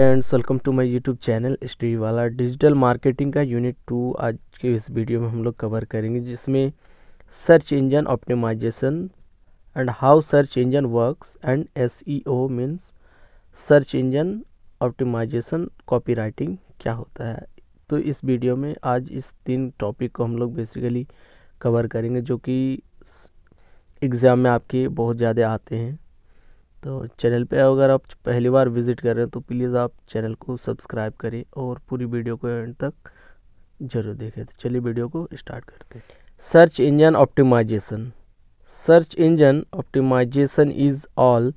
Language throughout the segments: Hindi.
Friends welcome to my YouTube channel study वाला डिजिटल मार्केटिंग का यूनिट टू आज के इस वीडियो में हम लोग कवर करेंगे जिसमें search engine optimization and how search engine works and SEO means search engine optimization copywriting क्या होता है तो इस वीडियो में आज इस तीन टॉपिक को हम लोग बेसिकली कवर करेंगे जो कि एग्ज़ाम में आपके बहुत ज़्यादा आते हैं तो चैनल पे अगर आप पहली बार विज़िट कर रहे हैं तो प्लीज़ आप चैनल को सब्सक्राइब करें और पूरी वीडियो को एंड तक ज़रूर देखें तो चलिए वीडियो को स्टार्ट करते हैं search engine optimization search engine optimization is all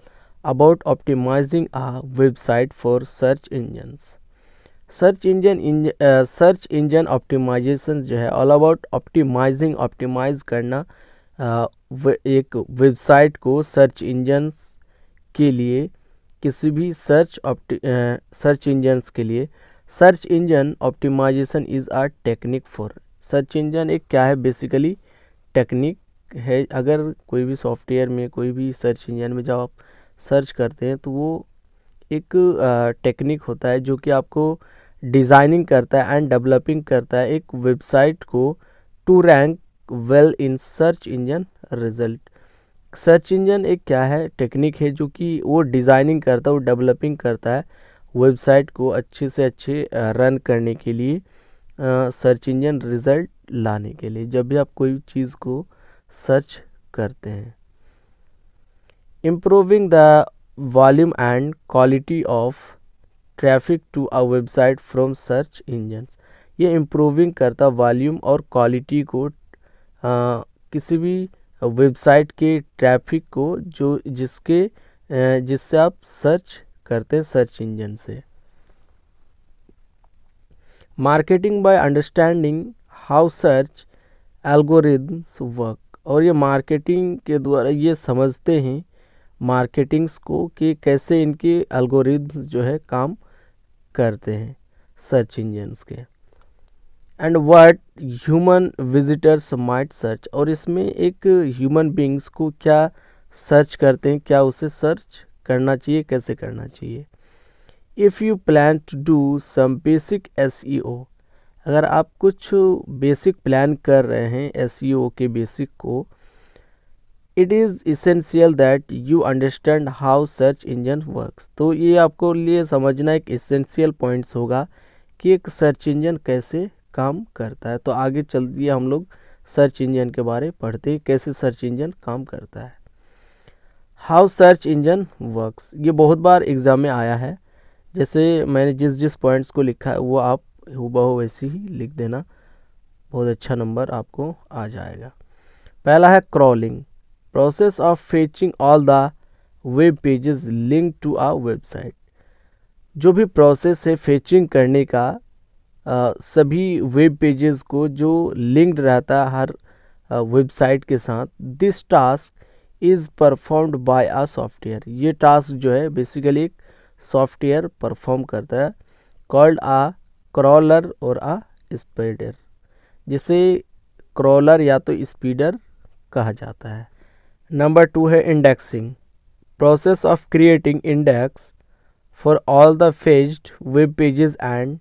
about optimizing a website for search engines search engine search engine optimization जो है ऑल अबाउट ऑप्टिमाइजिंग ऑप्टिमाइज करना uh, एक वेबसाइट को सर्च इंजन के लिए किसी भी सर्च सर्च इंजन्स के लिए search engine optimization is a technique for search engine एक क्या है बेसिकली टेक्निक है अगर कोई भी सॉफ्टवेयर में कोई भी सर्च इंजन में जब आप सर्च करते हैं तो वो एक टेक्निक होता है जो कि आपको डिज़ाइनिंग करता है एंड डेवलपिंग करता है एक वेबसाइट को to rank well in search engine result search engine एक क्या है टेक्निक है जो कि वो डिज़ाइनिंग करता है वो डेवलपिंग करता है वेबसाइट को अच्छे से अच्छे रन करने के लिए सर्च इंजन रिज़ल्ट लाने के लिए जब भी आप कोई चीज़ को सर्च करते हैं improving the volume and quality of traffic to a website from search engines ये इम्प्रूविंग करता वॉल्यूम और क्वालिटी को आ, किसी भी वेबसाइट के ट्रैफिक को जो जिसके जिससे आप सर्च करते हैं सर्च इंजन से marketing by understanding how search algorithms work और ये मार्केटिंग के द्वारा ये समझते हैं मार्केटिंग्स को कि कैसे इनके एल्गोरिदम्स जो है काम करते हैं सर्च इंजन्स के and what human visitors might search और इसमें एक ह्यूमन बींग्स को क्या सर्च करते हैं क्या उसे सर्च करना चाहिए कैसे करना चाहिए if you plan to do some basic S अगर आप कुछ बेसिक प्लान कर रहे हैं एस e के बेसिक को it is essential that you understand how search engine works तो ये आपको लिए समझना एक इसेंशियल पॉइंट्स होगा कि एक सर्च इंजन कैसे काम करता है तो आगे चल हम लोग सर्च इंजन के बारे में पढ़ते हैं कैसे सर्च इंजन काम करता है हाउ सर्च इंजन वर्क्स ये बहुत बार एग्ज़ाम में आया है जैसे मैंने जिस जिस पॉइंट्स को लिखा है वो आप हुबहू वैसे ही लिख देना बहुत अच्छा नंबर आपको आ जाएगा पहला है crawling process of fetching all the web pages link to a website जो भी प्रोसेस है फेचिंग करने का सभी वेब पेजेस को जो लिंक्ड रहता है हर वेबसाइट के साथ this task is performed by a software ये टास्क जो है बेसिकली एक सॉफ्टवेयर परफॉर्म करता है कॉल्ड आ क्रॉलर और आ स्पीडर जिसे क्रॉलर या तो स्पीडर कहा जाता है नंबर टू है indexing process of creating index for all the fetched web pages and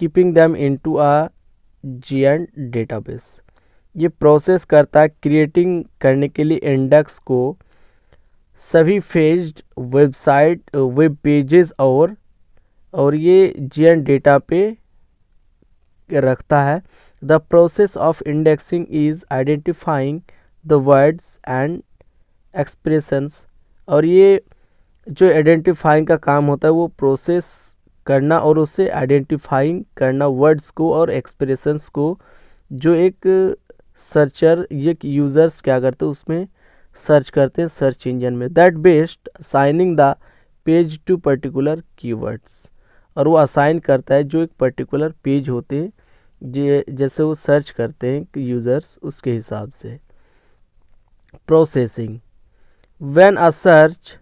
keeping them into a जी डेटा डेटाबेस ये प्रोसेस करता है क्रिएटिंग करने के लिए इंडेक्स को सभी फेज्ड वेबसाइट वेब पेजेस और और ये एंड डेटा पे रखता है the process of indexing is identifying the words and expressions और ये जो आइडेंटिफाइंग का काम होता है वो प्रोसेस करना और उससे आइडेंटिफाइंग करना वर्ड्स को और एक्सप्रेशंस को जो एक सर्चर ये यूज़र्स क्या करते हैं उसमें सर्च करते हैं सर्च इंजन में that best assigning the page to particular keywords और वो असाइन करता है जो एक पर्टिकुलर पेज होते हैं जे जैसे वो सर्च करते हैं यूज़र्स उसके हिसाब से processing when a search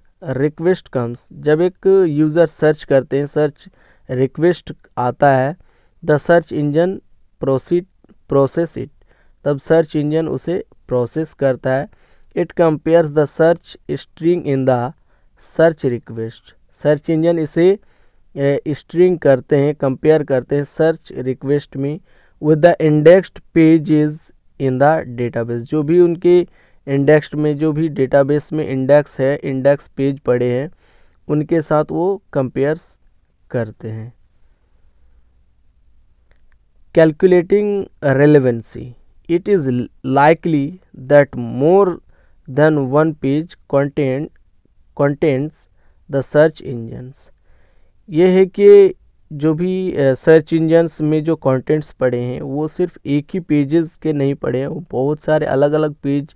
request comes जब एक यूज़र सर्च करते हैं सर्च रिक्वेस्ट आता है the search engine proceed process it तब सर्च इंजन उसे प्रोसेस करता है it compares the search string in the search request search engine इसे स्ट्रिंग करते हैं कंपेयर करते हैं सर्च रिक्वेस्ट में with the indexed is in the database जो भी उनके इंडेक्स्ड में जो भी डेटाबेस में इंडेक्स है इंडेक्स पेज पड़े हैं उनके साथ वो कंपेयर्स करते हैं calculating relevancy it is likely that more than one page content contents the search engines ये है कि जो भी सर्च इंजन्स में जो कंटेंट्स पड़े हैं वो सिर्फ एक ही पेजेस के नहीं पड़े हैं वो बहुत सारे अलग अलग पेज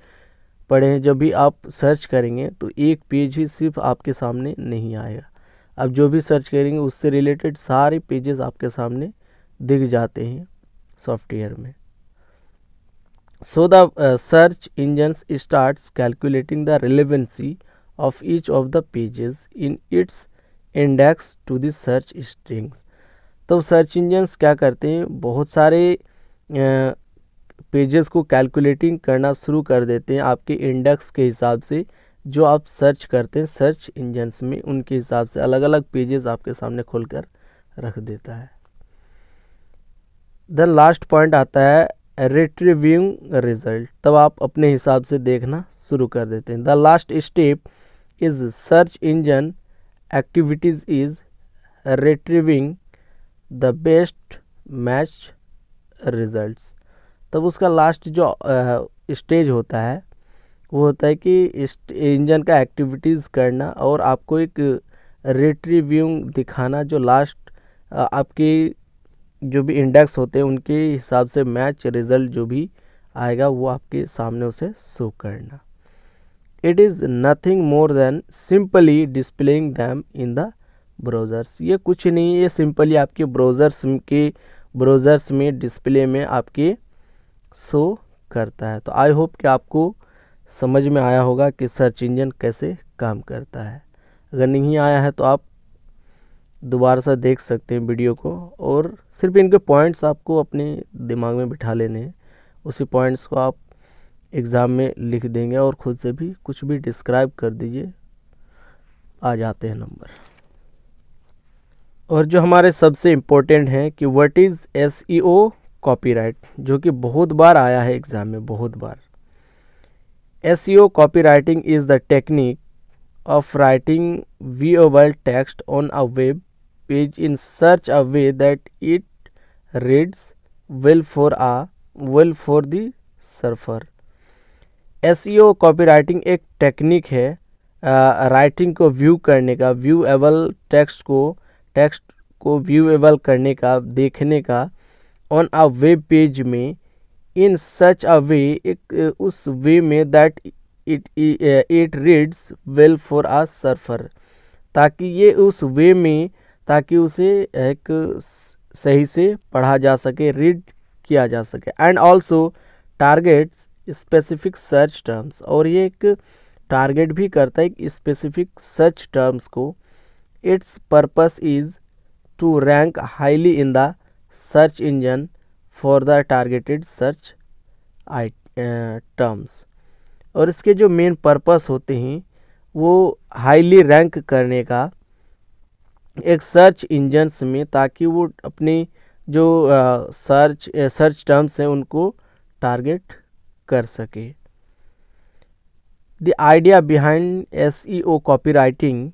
पड़े हैं जब भी आप सर्च करेंगे तो एक पेज ही सिर्फ आपके सामने नहीं आएगा आप जो भी सर्च करेंगे उससे रिलेटेड सारे पेजेस आपके सामने दिख जाते हैं सॉफ्टवेयर में so the search engine start calculating the relevancy of each of the pages in its index to the search strings तो सर्च इंजन्स क्या करते हैं बहुत सारे पेजेस uh, को कैलकुलेटिंग करना शुरू कर देते हैं आपके इंडेक्स के हिसाब से जो आप सर्च करते हैं सर्च इंजन्स में उनके हिसाब से अलग अलग पेजेस आपके सामने खोलकर रख देता है देन लास्ट पॉइंट आता है रिट्रीविंग रिजल्ट तब आप अपने हिसाब से देखना शुरू कर देते हैं the last step is search engine activities is retrieving the best match result तब उसका लास्ट जो स्टेज होता है वो होता है कि इस इंजन का एक्टिविटीज़ करना और आपको एक रिट्रीव्यूंग दिखाना जो लास्ट आपकी जो भी इंडेक्स होते हैं उनके हिसाब से मैच रिज़ल्ट जो भी आएगा वो आपके सामने उसे शो करना it is nothing more than simply displaying them in the browsers ये कुछ नहीं है ये सिंपली आपके ब्राउज़र्स के ब्राउज़र्स में डिस्प्ले में आपके शो करता है तो आई होप कि आपको समझ में आया होगा कि सर्च इंजन कैसे काम करता है अगर नहीं आया है तो आप दोबारा से देख सकते हैं वीडियो को और सिर्फ इनके पॉइंट्स आपको अपने दिमाग में बिठा लेने हैं उसी पॉइंट्स को आप एग्ज़ाम में लिख देंगे और ख़ुद से भी कुछ भी डिस्क्राइब कर दीजिए आ जाते हैं नंबर और जो हमारे सबसे इम्पोर्टेंट हैं कि what is S E O copyright जो कि बहुत बार आया है एग्ज़ाम में बहुत बार SEO copywriting is the technique of writing viewable text on a web page in such a way that it reads well for a well for the surfer. SEO copywriting एक टेक्निक है राइटिंग को व्यू करने का व्यूएबल टेक्स्ट को टेक्स्ट को व्यूएबल करने का देखने का ऑन अ वेब पेज में इन सच अ वे एक उस वे में that it it reads well for a surfer ताकि ये उस वे में ताकि उसे एक सही से पढ़ा जा सके रीड किया जा सके and also targets specific search terms और ये एक टारगेट भी करता है एक स्पेसिफिक सर्च टर्म्स को its purpose is to rank highly in the search engine for the targeted search आई टर्म्स और इसके जो मेन पर्पस होते हैं वो हाईली रैंक करने का एक सर्च इंजन्स में ताकि वो अपनी जो सर्च सर्च टर्म्स हैं उनको टारगेट कर सके the idea behind S E O copywriting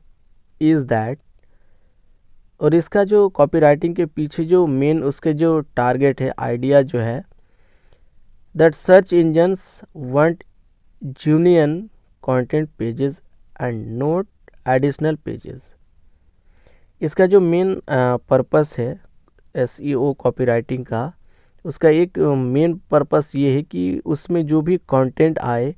is that और इसका जो कॉपी राइटिंग के पीछे जो मेन उसके जो टारगेट है आइडिया जो है that search engines want genuine content pages and not additional pages इसका जो मेन पर्पस है एस कॉपी राइटिंग का उसका एक मेन पर्पस ये है कि उसमें जो भी कंटेंट आए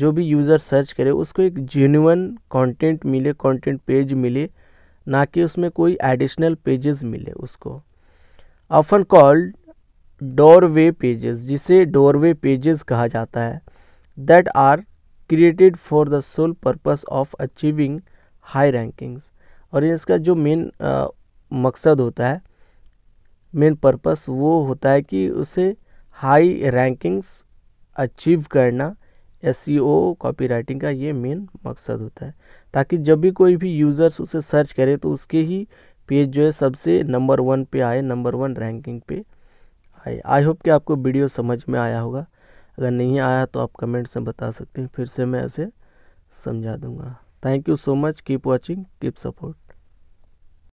जो भी यूज़र सर्च करे उसको एक जेन्यून कंटेंट मिले कंटेंट पेज मिले ना कि उसमें कोई एडिशनल पेजेस मिले उसको ऑफन कॉल्ड डोरवे पेजेस जिसे डोरवे पेजेस कहा जाता है that are created for the sole purpose of achieving high rankings और इसका जो मेन मकसद होता है मेन पर्पस वो होता है कि उसे हाई रैंकिंग्स अचीव करना एस सी राइटिंग का ये मेन मकसद होता है ताकि जब भी कोई भी यूज़र्स उसे सर्च करे तो उसके ही पेज जो है सबसे नंबर वन पे आए नंबर वन रैंकिंग पे आए आई होप कि आपको वीडियो समझ में आया होगा अगर नहीं आया तो आप कमेंट्स में बता सकते हैं फिर से मैं ऐसे समझा दूंगा thank you so much keep watching keep support